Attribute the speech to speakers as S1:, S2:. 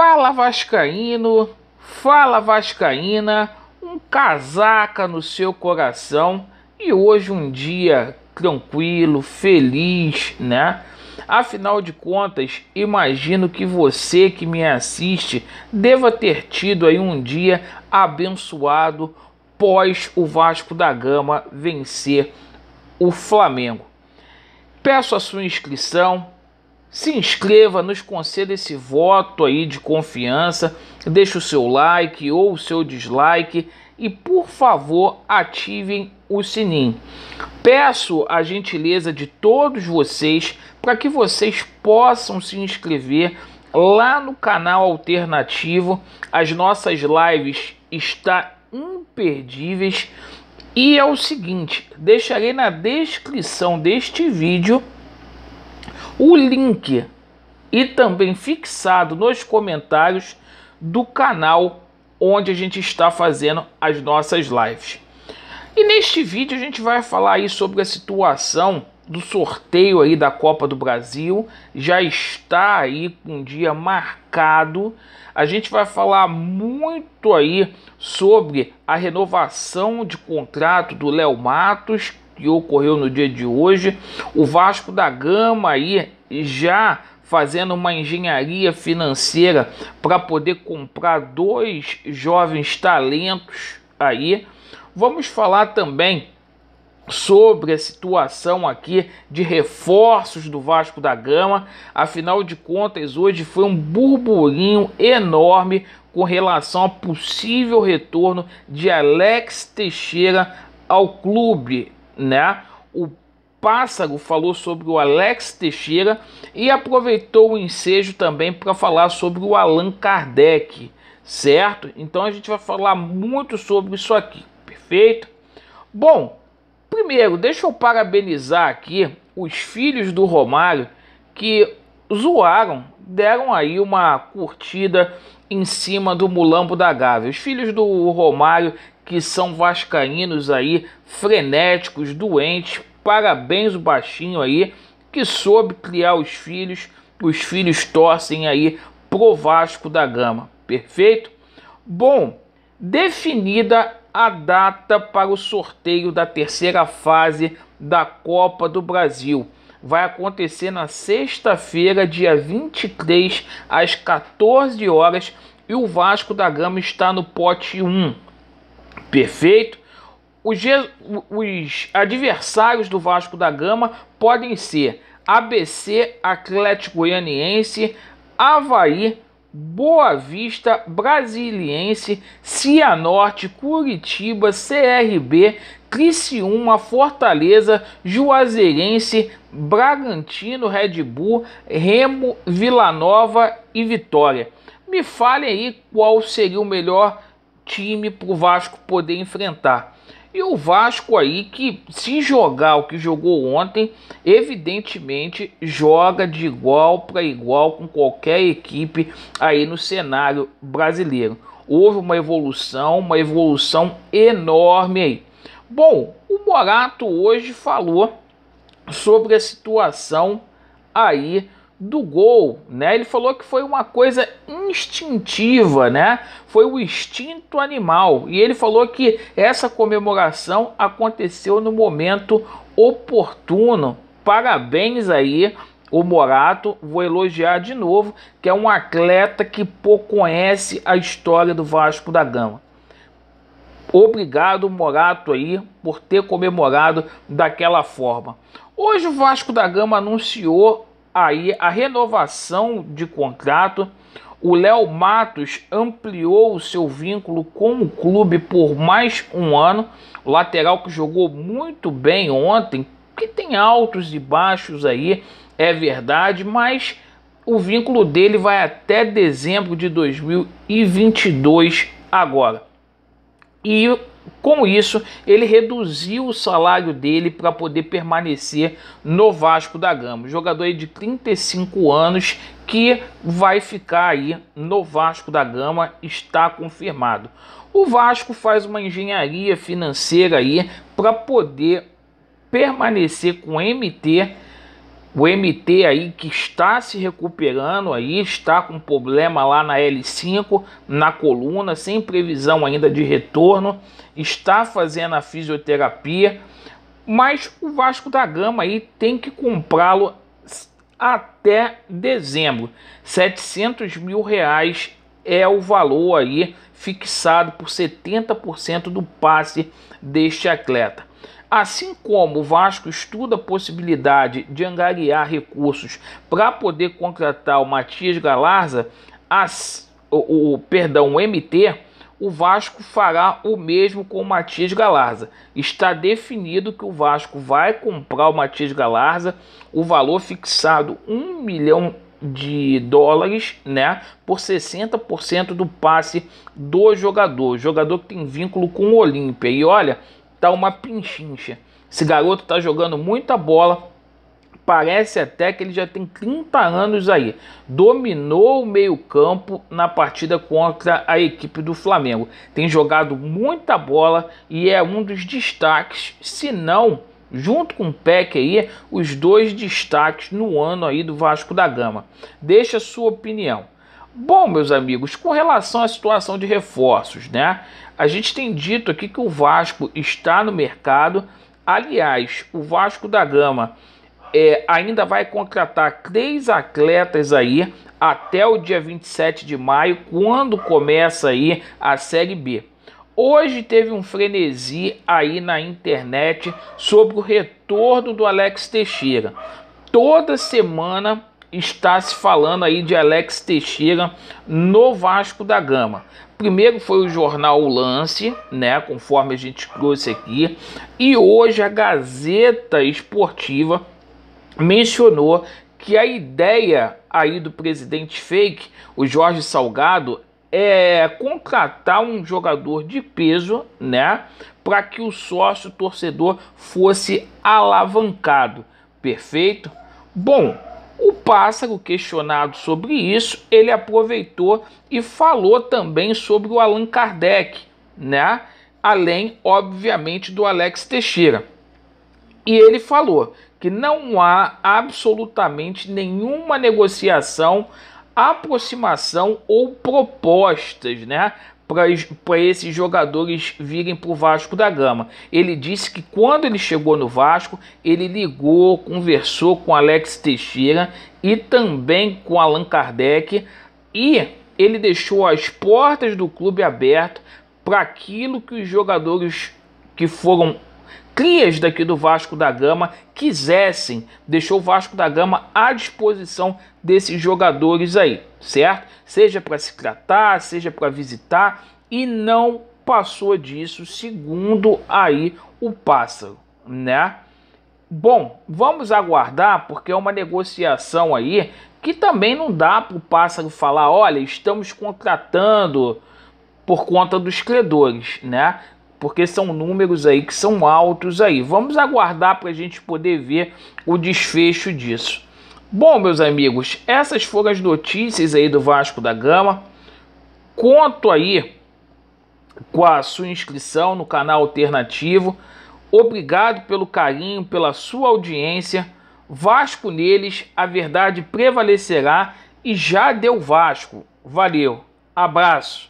S1: Fala Vascaíno, fala Vascaína, um casaca no seu coração e hoje um dia tranquilo, feliz, né? Afinal de contas, imagino que você que me assiste deva ter tido aí um dia abençoado pós o Vasco da Gama vencer o Flamengo. Peço a sua inscrição se inscreva, nos conceda esse voto aí de confiança, deixe o seu like ou o seu dislike e por favor ativem o sininho. Peço a gentileza de todos vocês para que vocês possam se inscrever lá no canal alternativo. As nossas lives estão imperdíveis e é o seguinte, deixarei na descrição deste vídeo o link e também fixado nos comentários do canal onde a gente está fazendo as nossas lives. E neste vídeo a gente vai falar aí sobre a situação do sorteio aí da Copa do Brasil. Já está aí um dia marcado. A gente vai falar muito aí sobre a renovação de contrato do Léo Matos, que ocorreu no dia de hoje. O Vasco da Gama aí já fazendo uma engenharia financeira para poder comprar dois jovens talentos aí. Vamos falar também sobre a situação aqui de reforços do Vasco da Gama. Afinal de contas, hoje foi um burburinho enorme com relação ao possível retorno de Alex Teixeira ao clube né? O Pássaro falou sobre o Alex Teixeira e aproveitou o ensejo também para falar sobre o Allan Kardec, certo? Então a gente vai falar muito sobre isso aqui, perfeito? Bom, primeiro, deixa eu parabenizar aqui os filhos do Romário que zoaram, deram aí uma curtida em cima do mulambo da Gávea. Os filhos do Romário que são vascaínos aí, frenéticos, doentes. Parabéns o baixinho aí, que soube criar os filhos. Os filhos torcem aí pro Vasco da Gama, perfeito? Bom, definida a data para o sorteio da terceira fase da Copa do Brasil. Vai acontecer na sexta-feira, dia 23, às 14 horas, e o Vasco da Gama está no pote 1. Perfeito? Os, os adversários do Vasco da Gama podem ser ABC, Atlético Goianiense, Havaí, Boa Vista, Brasiliense, Cianorte, Curitiba, CRB, Criciúma, Fortaleza, Juazeirense, Bragantino, Red Bull, Remo, Vila Nova e Vitória. Me fale aí qual seria o melhor time para o Vasco poder enfrentar. E o Vasco aí que se jogar o que jogou ontem, evidentemente joga de igual para igual com qualquer equipe aí no cenário brasileiro. Houve uma evolução, uma evolução enorme aí. Bom, o Morato hoje falou sobre a situação aí do gol, né? Ele falou que foi uma coisa instintiva, né? Foi o instinto animal. E ele falou que essa comemoração aconteceu no momento oportuno. Parabéns aí o Morato, vou elogiar de novo, que é um atleta que pouco conhece a história do Vasco da Gama. Obrigado, Morato, aí, por ter comemorado daquela forma. Hoje o Vasco da Gama anunciou aí a renovação de contrato. O Léo Matos ampliou o seu vínculo com o clube por mais um ano. O lateral que jogou muito bem ontem, que tem altos e baixos aí, é verdade, mas o vínculo dele vai até dezembro de 2022 agora. E com isso, ele reduziu o salário dele para poder permanecer no Vasco da Gama. jogador aí de 35 anos que vai ficar aí no Vasco da Gama está confirmado. O Vasco faz uma engenharia financeira aí para poder permanecer com o MT o MT aí que está se recuperando aí, está com problema lá na L5, na coluna, sem previsão ainda de retorno, está fazendo a fisioterapia, mas o Vasco da Gama aí tem que comprá-lo até dezembro. 700 mil reais é o valor aí fixado por 70% do passe deste atleta. Assim como o Vasco estuda a possibilidade de angariar recursos para poder contratar o Matias Galarza, as, o, o, perdão, o MT, o Vasco fará o mesmo com o Matias Galarza. Está definido que o Vasco vai comprar o Matias Galarza, o valor fixado 1 milhão de dólares, né, por 60% do passe do jogador, jogador que tem vínculo com o Olímpia. E olha, tá uma pinchincha. Esse garoto tá jogando muita bola. Parece até que ele já tem 30 anos aí. Dominou o meio-campo na partida contra a equipe do Flamengo. Tem jogado muita bola e é um dos destaques, se não junto com o Peck aí, os dois destaques no ano aí do Vasco da Gama. Deixa a sua opinião. Bom, meus amigos, com relação à situação de reforços, né? A gente tem dito aqui que o Vasco está no mercado. Aliás, o Vasco da Gama é, ainda vai contratar três atletas aí até o dia 27 de maio, quando começa aí a Série B. Hoje teve um frenesi aí na internet sobre o retorno do Alex Teixeira. Toda semana está se falando aí de Alex Teixeira no Vasco da Gama. Primeiro foi o jornal Lance, né, conforme a gente trouxe aqui, e hoje a Gazeta Esportiva mencionou que a ideia aí do presidente fake, o Jorge Salgado, é contratar um jogador de peso, né, para que o sócio torcedor fosse alavancado. Perfeito? Bom, o pássaro, questionado sobre isso, ele aproveitou e falou também sobre o Allan Kardec, né? Além, obviamente, do Alex Teixeira. E ele falou que não há absolutamente nenhuma negociação, aproximação ou propostas, né, para esses jogadores virem para o Vasco da Gama. Ele disse que quando ele chegou no Vasco, ele ligou, conversou com Alex Teixeira e também com Allan Kardec e ele deixou as portas do clube aberto para aquilo que os jogadores que foram crias daqui do Vasco da Gama quisessem, deixou o Vasco da Gama à disposição desses jogadores aí, certo? Seja para se tratar, seja para visitar e não passou disso, segundo aí o pássaro, né? Bom, vamos aguardar porque é uma negociação aí que também não dá para o pássaro falar, olha, estamos contratando por conta dos credores, né? porque são números aí que são altos aí. Vamos aguardar para a gente poder ver o desfecho disso. Bom, meus amigos, essas foram as notícias aí do Vasco da Gama. Conto aí com a sua inscrição no canal alternativo. Obrigado pelo carinho, pela sua audiência. Vasco neles, a verdade prevalecerá e já deu Vasco. Valeu, abraço.